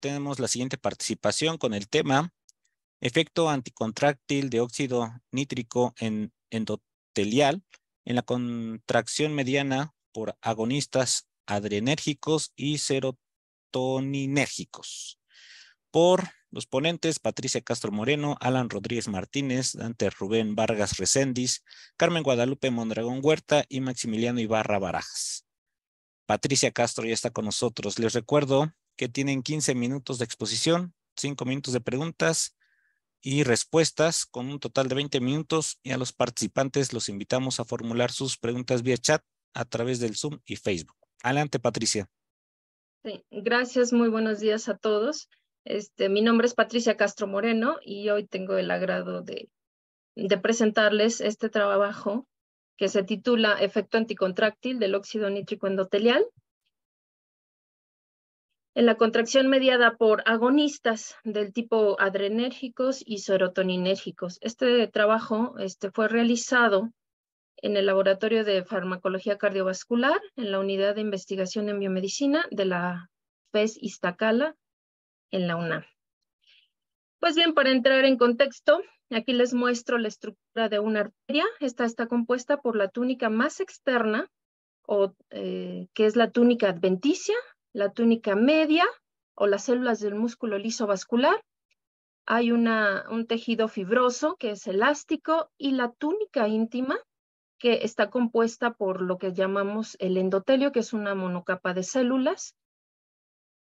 tenemos la siguiente participación con el tema efecto anticontráctil de óxido nítrico en endotelial en la contracción mediana por agonistas adrenérgicos y serotoninérgicos. Por los ponentes Patricia Castro Moreno, Alan Rodríguez Martínez, Dante Rubén Vargas Recendis, Carmen Guadalupe Mondragón Huerta y Maximiliano Ibarra Barajas. Patricia Castro ya está con nosotros. Les recuerdo que tienen 15 minutos de exposición, 5 minutos de preguntas y respuestas con un total de 20 minutos y a los participantes los invitamos a formular sus preguntas vía chat a través del Zoom y Facebook. Adelante, Patricia. gracias, muy buenos días a todos. Este, mi nombre es Patricia Castro Moreno y hoy tengo el agrado de, de presentarles este trabajo que se titula Efecto anticontráctil del óxido nítrico endotelial en la contracción mediada por agonistas del tipo adrenérgicos y serotoninérgicos. Este trabajo este, fue realizado en el Laboratorio de Farmacología Cardiovascular, en la Unidad de Investigación en Biomedicina de la FES Iztacala, en la UNAM. Pues bien, para entrar en contexto, aquí les muestro la estructura de una arteria. Esta está compuesta por la túnica más externa, o, eh, que es la túnica adventicia, la túnica media o las células del músculo liso vascular. Hay una, un tejido fibroso que es elástico y la túnica íntima que está compuesta por lo que llamamos el endotelio, que es una monocapa de células.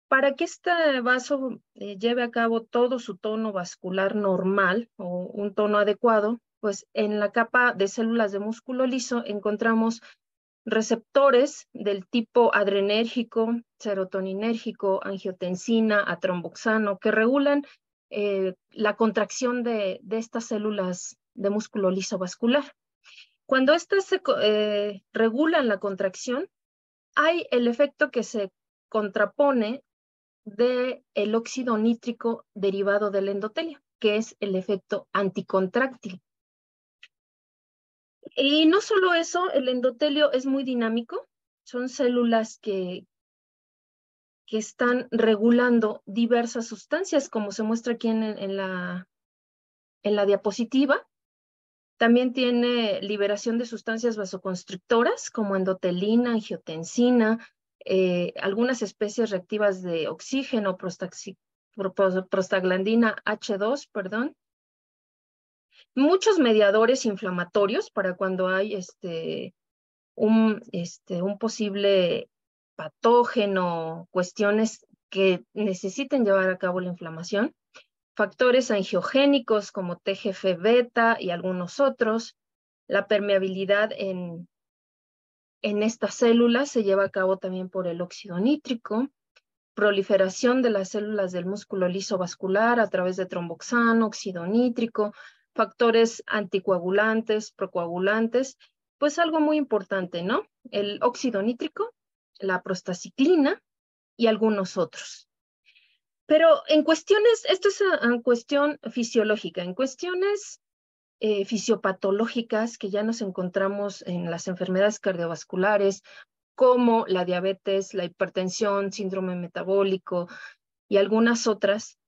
Para que este vaso eh, lleve a cabo todo su tono vascular normal o un tono adecuado, pues en la capa de células de músculo liso encontramos receptores del tipo adrenérgico, serotoninérgico, angiotensina, atromboxano, que regulan eh, la contracción de, estas células de músculo liso vascular. Cuando estas eh, regulan la contracción, hay el efecto que se contrapone del el óxido nítrico derivado del endotelio, que es el efecto anticontráctil. Y no solo eso, el endotelio es muy dinámico, son células que, están regulando diversas sustancias, como se muestra aquí en, la, en la diapositiva. También tiene liberación de sustancias vasoconstrictoras como endotelina, angiotensina, eh, algunas especies reactivas de oxígeno, prostaglandina H2, perdón, muchos mediadores inflamatorios para cuando hay este, un, este, un posible patógeno, cuestiones que necesiten llevar a cabo la inflamación, factores angiogénicos como TGF beta y algunos otros, la permeabilidad en, en estas células se lleva a cabo también por el óxido nítrico, proliferación de las células del músculo lisovascular a través de tromboxano, óxido nítrico, factores anticoagulantes, procoagulantes, pues algo muy importante, ¿no? El óxido nítrico, la prostaciclina y algunos otros. Pero en cuestiones, esto es en cuestión fisiológica, en cuestiones eh, fisiopatológicas que ya nos encontramos en las enfermedades cardiovasculares, como la diabetes, la hipertensión, síndrome metabólico y algunas otras,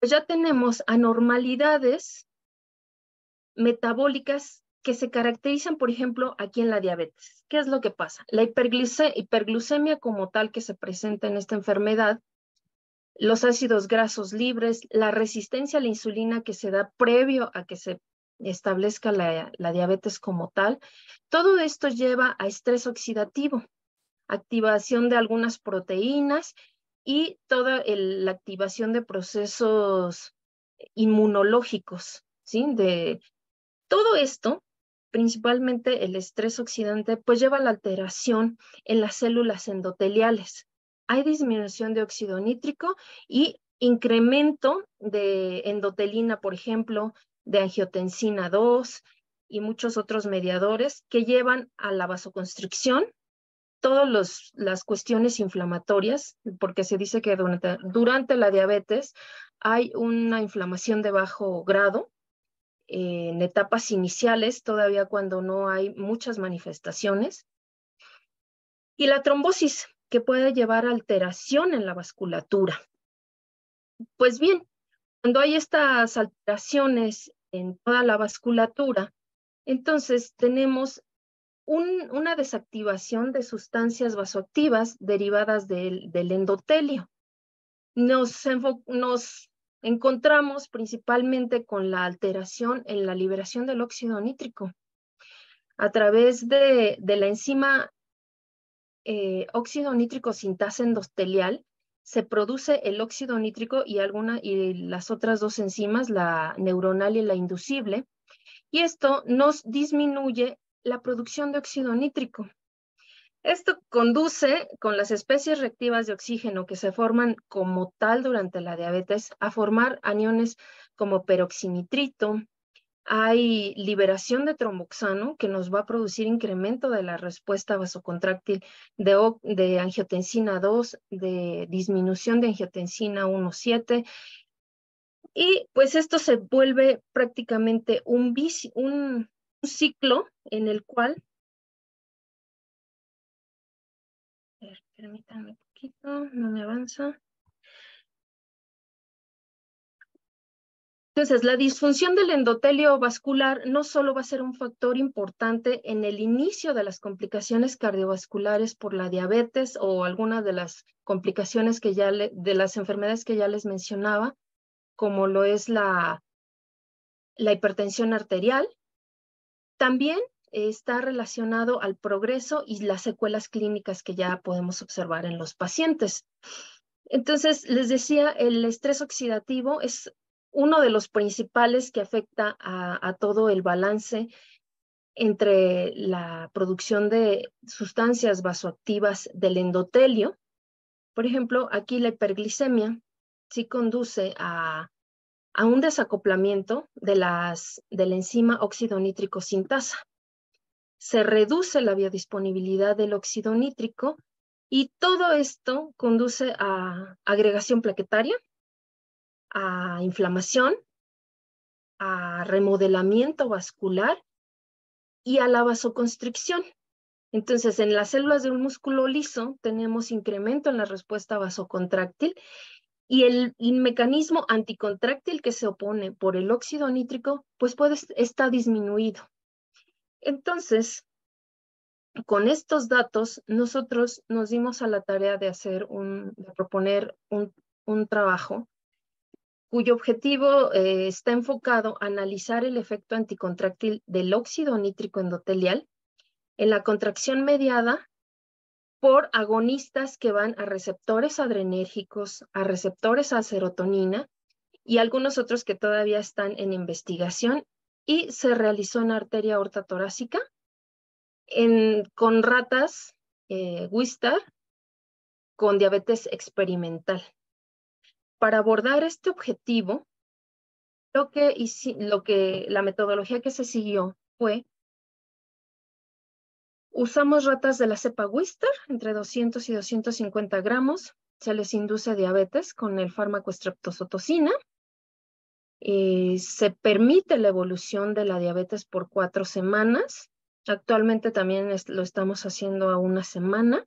pues ya tenemos anormalidades metabólicas que se caracterizan, por ejemplo, aquí en la diabetes. ¿Qué es lo que pasa? La hiperglucemia como tal que se presenta en esta enfermedad, los ácidos grasos libres, la resistencia a la insulina que se da previo a que se establezca la, diabetes como tal, todo esto lleva a estrés oxidativo, activación de algunas proteínas y toda la activación de procesos inmunológicos, ¿sí? Todo esto, principalmente el estrés oxidante, pues lleva a la alteración en las células endoteliales. Hay disminución de óxido nítrico y incremento de endotelina, por ejemplo, de angiotensina 2 y muchos otros mediadores que llevan a la vasoconstricción, todas las cuestiones inflamatorias, porque se dice que durante, durante la diabetes hay una inflamación de bajo grado en etapas iniciales, todavía cuando no hay muchas manifestaciones. Y la trombosis, que puede llevar alteración en la vasculatura. Pues bien, cuando hay estas alteraciones en toda la vasculatura, entonces tenemos una desactivación de sustancias vasoactivas derivadas del, endotelio. Nos, nos encontramos principalmente con la alteración en la liberación del óxido nítrico a través de, la enzima eh, óxido nítrico sintasa endotelial se produce el óxido nítrico y, alguna, y las otras dos enzimas, la neuronal y la inducible, y esto nos disminuye la producción de óxido nítrico. Esto conduce con las especies reactivas de oxígeno que se forman como tal durante la diabetes a formar aniones como peroxinitrito. Hay liberación de tromboxano que nos va a producir incremento de la respuesta vasocontráctil de, angiotensina 2, de disminución de angiotensina 1,7 y pues esto se vuelve prácticamente un, ciclo en el cual Permítanme un poquito, no me avanza. Entonces, la disfunción del endotelio vascular no solo va a ser un factor importante en el inicio de las complicaciones cardiovasculares por la diabetes o alguna de las complicaciones que ya de las enfermedades que ya les mencionaba, como lo es la, la hipertensión arterial, también está relacionado al progreso y las secuelas clínicas que ya podemos observar en los pacientes. Entonces, les decía, el estrés oxidativo es uno de los principales que afecta a, todo el balance entre la producción de sustancias vasoactivas del endotelio. Por ejemplo, aquí la hiperglicemia sí conduce a, un desacoplamiento de de la enzima óxido nítrico sintasa se reduce la biodisponibilidad del óxido nítrico y todo esto conduce a agregación plaquetaria, a inflamación, a remodelamiento vascular y a la vasoconstricción. Entonces, en las células de un músculo liso tenemos incremento en la respuesta vasocontráctil y el, mecanismo anticontráctil que se opone por el óxido nítrico, pues puede, está disminuido. Entonces, con estos datos, nosotros nos dimos a la tarea de, hacer un, de proponer un, trabajo cuyo objetivo eh, está enfocado a analizar el efecto anticontráctil del óxido nítrico endotelial en la contracción mediada por agonistas que van a receptores adrenérgicos, a receptores a serotonina y algunos otros que todavía están en investigación y se realizó en arteria aorta torácica con ratas eh, Wistar con diabetes experimental. Para abordar este objetivo, lo que, lo que la metodología que se siguió fue Usamos ratas de la cepa Wister, entre 200 y 250 gramos. Se les induce diabetes con el fármaco estreptozotocina eh, se permite la evolución de la diabetes por cuatro semanas. Actualmente también lo estamos haciendo a una semana.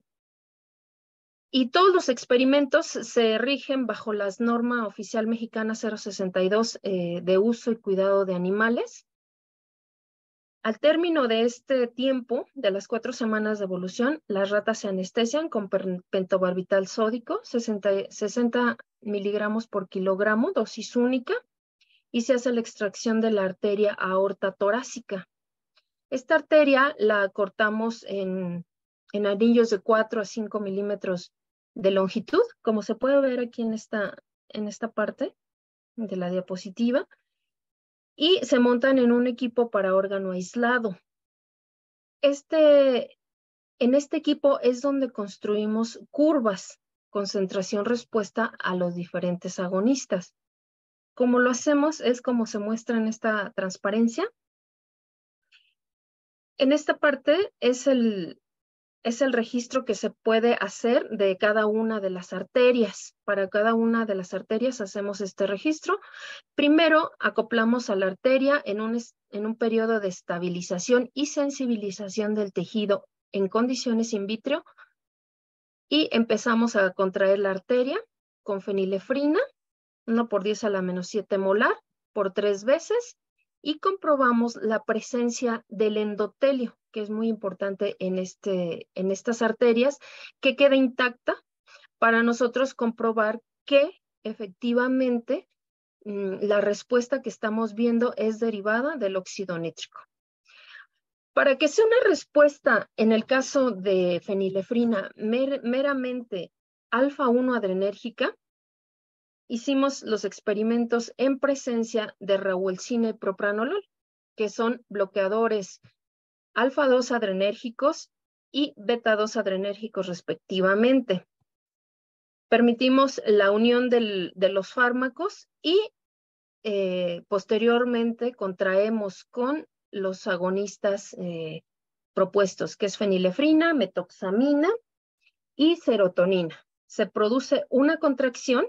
Y todos los experimentos se rigen bajo las norma oficial mexicana 062 eh, de uso y cuidado de animales. Al término de este tiempo, de las cuatro semanas de evolución, las ratas se anestesian con pentobarbital sódico, 60, 60 miligramos por kilogramo, dosis única, y se hace la extracción de la arteria aorta torácica. Esta arteria la cortamos en, anillos de 4 a 5 milímetros de longitud, como se puede ver aquí en esta, en esta parte de la diapositiva, y se montan en un equipo para órgano aislado. Este, en este equipo es donde construimos curvas, concentración-respuesta a los diferentes agonistas. Como lo hacemos es como se muestra en esta transparencia. En esta parte es el, es el registro que se puede hacer de cada una de las arterias. Para cada una de las arterias hacemos este registro. Primero acoplamos a la arteria en un, en un periodo de estabilización y sensibilización del tejido en condiciones in vitro y empezamos a contraer la arteria con fenilefrina 1 por 10 a la menos 7 molar por tres veces y comprobamos la presencia del endotelio, que es muy importante en, este, en estas arterias, que queda intacta para nosotros comprobar que efectivamente mm, la respuesta que estamos viendo es derivada del óxido nítrico. Para que sea una respuesta en el caso de fenilefrina meramente alfa-1 adrenérgica, hicimos los experimentos en presencia de raúl y propranolol, que son bloqueadores alfa-2 adrenérgicos y beta-2 adrenérgicos respectivamente. Permitimos la unión de los fármacos y eh, posteriormente contraemos con los agonistas eh, propuestos, que es fenilefrina, metoxamina y serotonina. Se produce una contracción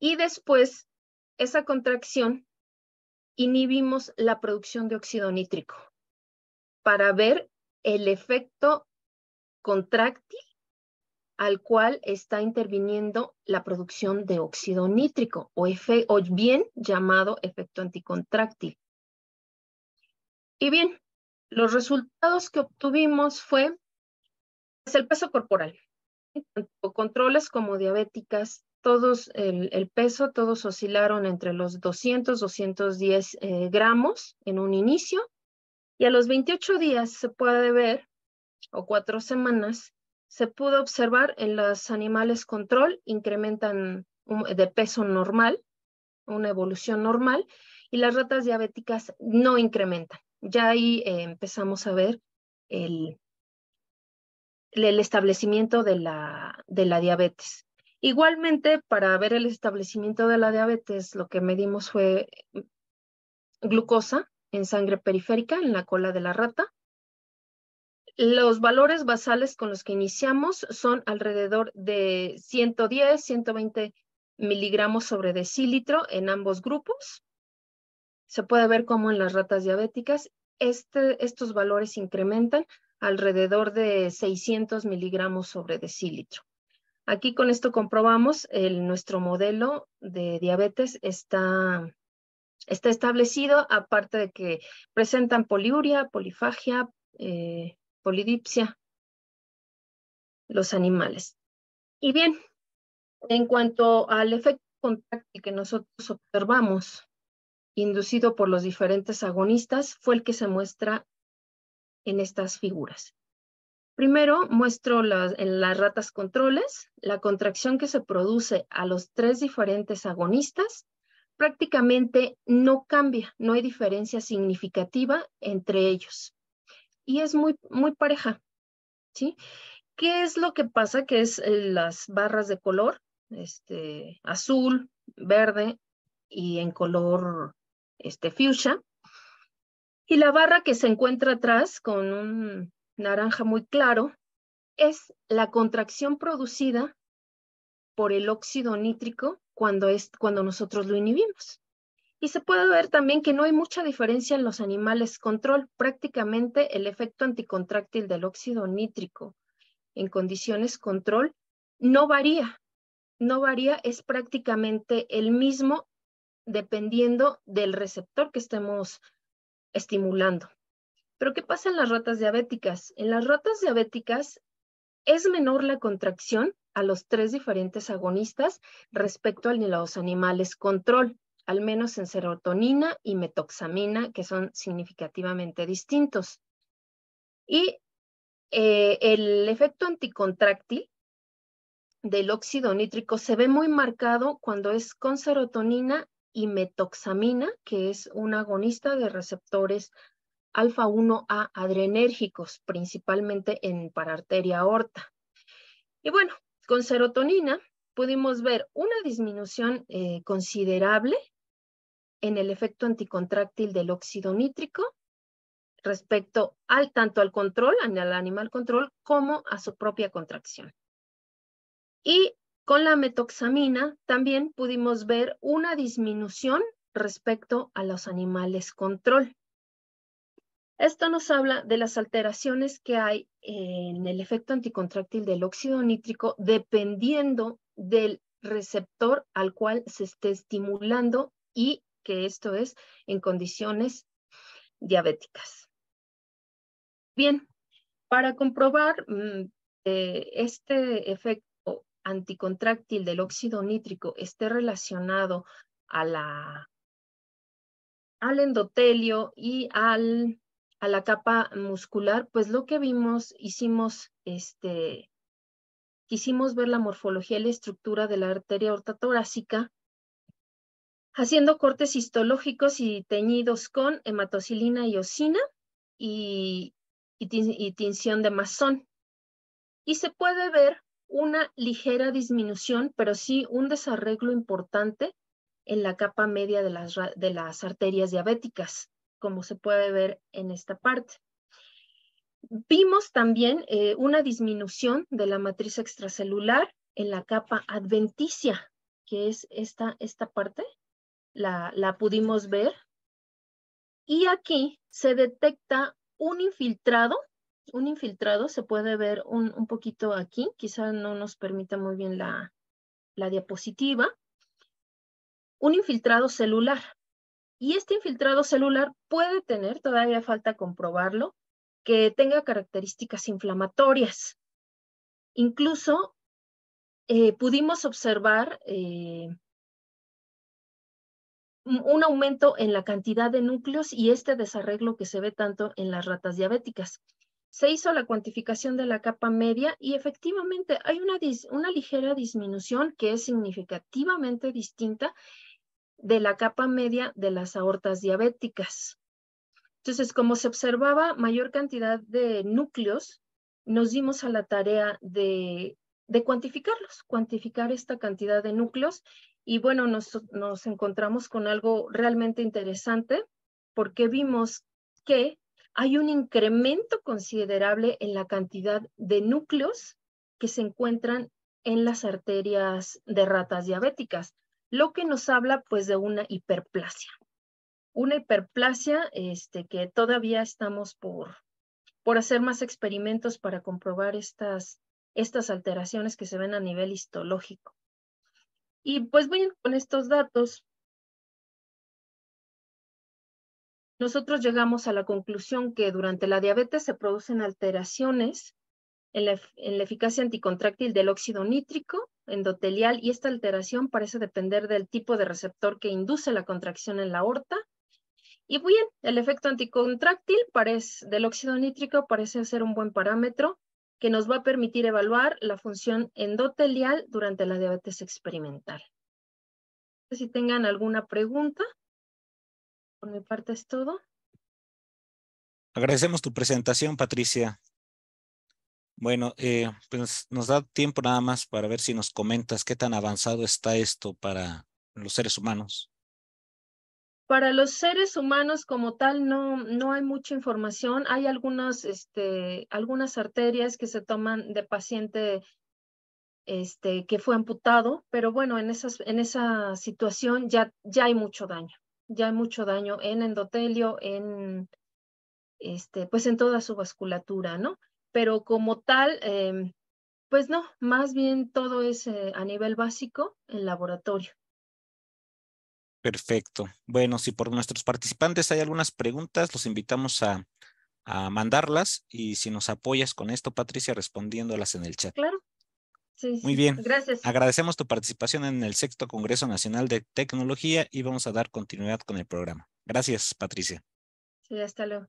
y después, esa contracción, inhibimos la producción de óxido nítrico para ver el efecto contráctil al cual está interviniendo la producción de óxido nítrico o, o bien llamado efecto anticontráctil. Y bien, los resultados que obtuvimos fue pues, el peso corporal, tanto controles como diabéticas todos el, peso, todos oscilaron entre los 200, 210 eh, gramos en un inicio y a los 28 días se puede ver, o cuatro semanas, se pudo observar en los animales control incrementan de peso normal, una evolución normal, y las ratas diabéticas no incrementan. Ya ahí eh, empezamos a ver el, establecimiento de de la diabetes. Igualmente, para ver el establecimiento de la diabetes, lo que medimos fue mm, glucosa en sangre periférica, en la cola de la rata. Los valores basales con los que iniciamos son alrededor de 110, 120 miligramos sobre decilitro en ambos grupos. Se puede ver cómo en las ratas diabéticas este, estos valores incrementan alrededor de 600 miligramos sobre decilitro. Aquí con esto comprobamos el, nuestro modelo de diabetes está, establecido, aparte de que presentan poliuria, polifagia, eh, polidipsia, los animales. Y bien, en cuanto al efecto contacto que nosotros observamos, inducido por los diferentes agonistas, fue el que se muestra en estas figuras. Primero muestro las, en las ratas controles, la contracción que se produce a los tres diferentes agonistas prácticamente no cambia, no hay diferencia significativa entre ellos. Y es muy, muy pareja. ¿sí? ¿Qué es lo que pasa? Que es eh, las barras de color, este, azul, verde y en color este, fuchsia. Y la barra que se encuentra atrás con un naranja muy claro, es la contracción producida por el óxido nítrico cuando, es, cuando nosotros lo inhibimos. Y se puede ver también que no hay mucha diferencia en los animales control, prácticamente el efecto anticontráctil del óxido nítrico en condiciones control no varía, no varía, es prácticamente el mismo dependiendo del receptor que estemos estimulando. Pero ¿qué pasa en las ratas diabéticas? En las ratas diabéticas es menor la contracción a los tres diferentes agonistas respecto a los animales control, al menos en serotonina y metoxamina, que son significativamente distintos. Y eh, el efecto anticontráctil del óxido nítrico se ve muy marcado cuando es con serotonina y metoxamina, que es un agonista de receptores alfa-1A adrenérgicos, principalmente en para arteria aorta. Y bueno, con serotonina pudimos ver una disminución eh, considerable en el efecto anticontráctil del óxido nítrico respecto al tanto al control, al animal control, como a su propia contracción. Y con la metoxamina también pudimos ver una disminución respecto a los animales control. Esto nos habla de las alteraciones que hay en el efecto anticontráctil del óxido nítrico dependiendo del receptor al cual se esté estimulando y que esto es en condiciones diabéticas. Bien, para comprobar mm, este efecto anticontráctil del óxido nítrico esté relacionado a la, al endotelio y al a la capa muscular, pues lo que vimos, hicimos, este, quisimos ver la morfología y la estructura de la arteria ortotorácica, haciendo cortes histológicos y teñidos con hematocilina y osina y, tinción de masón. Y se puede ver una ligera disminución, pero sí un desarreglo importante en la capa media de las, de las arterias diabéticas como se puede ver en esta parte. Vimos también eh, una disminución de la matriz extracelular en la capa adventicia, que es esta, esta parte, la, la pudimos ver. Y aquí se detecta un infiltrado, un infiltrado, se puede ver un, un poquito aquí, Quizás no nos permita muy bien la, la diapositiva, un infiltrado celular. Y este infiltrado celular puede tener, todavía falta comprobarlo, que tenga características inflamatorias. Incluso eh, pudimos observar eh, un aumento en la cantidad de núcleos y este desarreglo que se ve tanto en las ratas diabéticas. Se hizo la cuantificación de la capa media y efectivamente hay una ligera disminución que es significativamente distinta de la capa media de las aortas diabéticas. Entonces, como se observaba mayor cantidad de núcleos, nos dimos a la tarea de, de cuantificarlos, cuantificar esta cantidad de núcleos. Y bueno, nos encontramos con algo realmente interesante porque vimos que hay un incremento considerable en la cantidad de núcleos que se encuentran en las arterias de ratas diabéticas lo que nos habla pues de una hiperplasia. Una hiperplasia este, que todavía estamos por, por hacer más experimentos para comprobar estas, estas alteraciones que se ven a nivel histológico. Y pues bien, con estos datos, nosotros llegamos a la conclusión que durante la diabetes se producen alteraciones en la eficacia anticontráctil del óxido nítrico endotelial y esta alteración parece depender del tipo de receptor que induce la contracción en la aorta. Y bien, el efecto anticontráctil parece, del óxido nítrico parece ser un buen parámetro que nos va a permitir evaluar la función endotelial durante la diabetes experimental. Si tengan alguna pregunta, por mi parte es todo. Agradecemos tu presentación, Patricia. Bueno, eh, pues nos da tiempo nada más para ver si nos comentas qué tan avanzado está esto para los seres humanos. Para los seres humanos como tal no, no hay mucha información. Hay algunas, este, algunas arterias que se toman de paciente este, que fue amputado, pero bueno, en, esas, en esa situación ya, ya hay mucho daño. Ya hay mucho daño en endotelio, en, este, pues en toda su vasculatura, ¿no? pero como tal, em, pues no, más bien todo es eh, a nivel básico en laboratorio. Perfecto. Bueno, si por nuestros participantes hay algunas preguntas, los invitamos a, mandarlas y si nos apoyas con esto, Patricia, respondiéndolas en el chat. Claro. Sí, Muy bien. Gracias. Agradecemos tu participación en el sexto Congreso Nacional de Tecnología y vamos a dar continuidad con el programa. Gracias, Patricia. Sí, hasta luego.